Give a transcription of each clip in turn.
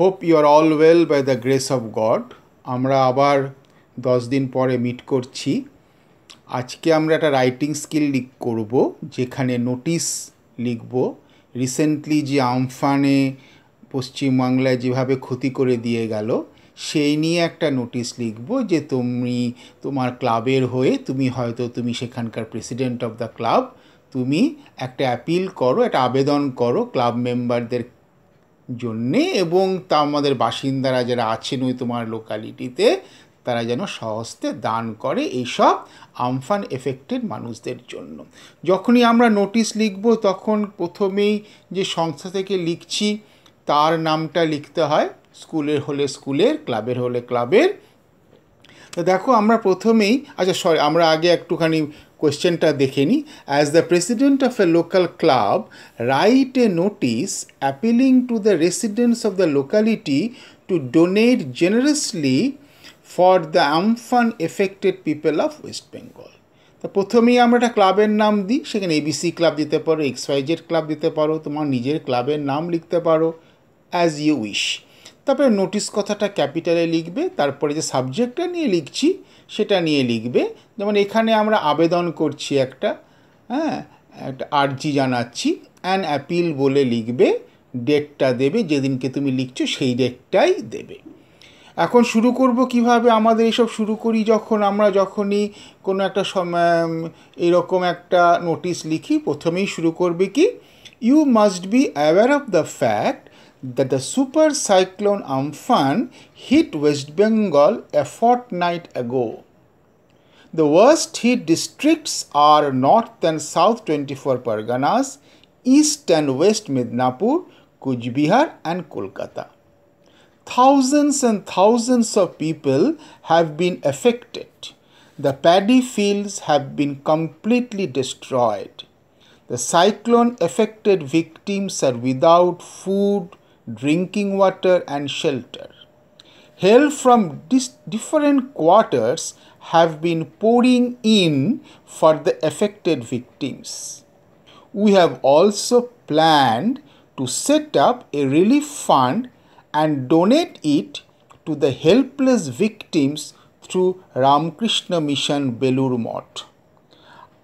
Hope you are all well by the grace of God আমরা আবার দশ দিন পরে মিট করছি আজকে আমরা একটা রাইটিং স্কিল লিক করব যেখানে নোটিশ লিখব রিসেন্টলি যে আমফানে পশ্চিমবাংলায় যেভাবে ক্ষতি করে দিয়ে গেল সেই নিয়ে একটা নোটিশ লিখব যে তুমি তোমার ক্লাবের হয়ে তুমি হয়তো তুমি সেখানকার প্রেসিডেন্ট অফ দ্য ক্লাব তুমি একটা অ্যাপিল করো একটা আবেদন করো ক্লাব মেম্বারদের জন্যে এবং তা আমাদের বাসিন্দারা যারা আছেন ওই তোমার লোকালিটিতে তারা যেন সহস্তে দান করে এইসব আমফান এফেক্টেড মানুষদের জন্য যখনই আমরা নোটিশ লিখব তখন প্রথমেই যে সংস্থা থেকে লিখছি তার নামটা লিখতে হয় স্কুলের হলে স্কুলের ক্লাবের হলে ক্লাবের তো দেখো আমরা প্রথমেই আচ্ছা সরি আমরা আগে একটুখানি কোয়েশ্চেনটা দেখে নিই as the president of a local club write a notice appealing to the residents of the locality to donate generously for the Amphan affected people of West Bengal তা প্রথমেই আমরা একটা ক্লাবের নাম দিই সেখানে এবিসি ক্লাব দিতে পারো এক্স ক্লাব দিতে পারো তোমার নিজের ক্লাবের নাম লিখতে পারো অ্যাজ ইউ উইশ তারপরে নোটিস কথাটা ক্যাপিটালে লিখবে তারপরে যে সাবজেক্টটা নিয়ে লিখছি সেটা নিয়ে লিখবে যেমন এখানে আমরা আবেদন করছি একটা হ্যাঁ একটা আর্জি জানাচ্ছি অ্যান অ্যাপিল বলে লিখবে ডেটটা দেবে যেদিনকে তুমি লিখছো সেই ডেটটাই দেবে এখন শুরু করব কিভাবে আমাদের এসব শুরু করি যখন আমরা যখনই কোনো একটা এরকম একটা নোটিশ লিখি প্রথমেই শুরু করবে কি you must be aware of the fact that the super cyclone Amphan hit West Bengal a fortnight ago. The worst hit districts are North and South 24 Parganas, East and West Midnapur, Kujbihar and Kolkata. Thousands and thousands of people have been affected. The paddy fields have been completely destroyed. The cyclone affected victims are without food, drinking water, and shelter. Help from dis- different quarters have been pouring in for the affected victims. We have also planned to set up a relief fund and donate it to the helpless victims through Ramkrishna Mission Belur Mott.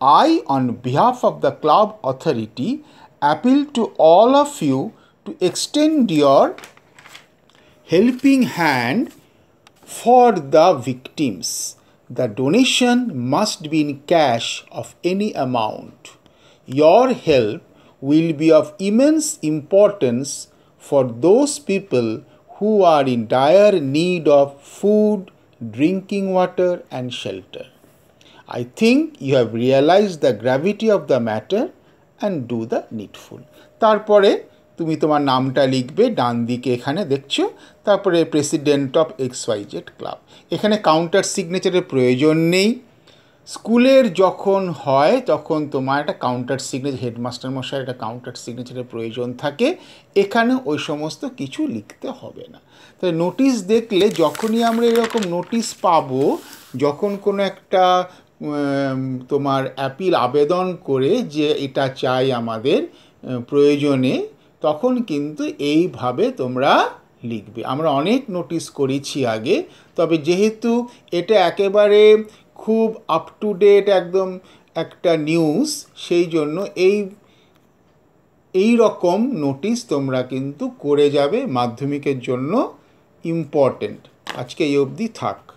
I, on behalf of the club authority, appeal to all of you to extend your helping hand for the victims. The donation must be in cash of any amount. Your help will be of immense importance for those people who are in dire need of food, drinking water, and shelter. I think you have realized the gravity of the matter and do the needful. তারপরে তুমি তোমার নামটা লিখবে ডান দিকে এখানে দেখছো তারপরে president of X Y Z club এখানে কাউন্টার সিগনেচারের প্রয়োজন নেই স্কুলের যখন হয় তখন তোমার একটা কাউন্টার সিগনেচার হেডমাস্টার মশাই একটা কাউন্টার সিগনেচারের প্রয়োজন থাকে এখানে ওই সমস্ত কিছু লিখতে হবে না তাই নোটিশ দেখলে যখনই আমরা এরকম নোটিশ পাবো যখন কোনো একটা তোমার অ্যাপিল আবেদন করে যে এটা চাই আমাদের প্রয়োজনে তখন কিন্তু এইভাবে তোমরা লিখবে আমরা অনেক নোটিস করেছি আগে তবে যেহেতু এটা একেবারে খুব আপ টু ডেট একদম একটা নিউজ সেই জন্য এই এই রকম নোটিস তোমরা কিন্তু করে যাবে মাধ্যমিকের জন্য ইম্পর্টেন্ট আজকে এই অবধি থাক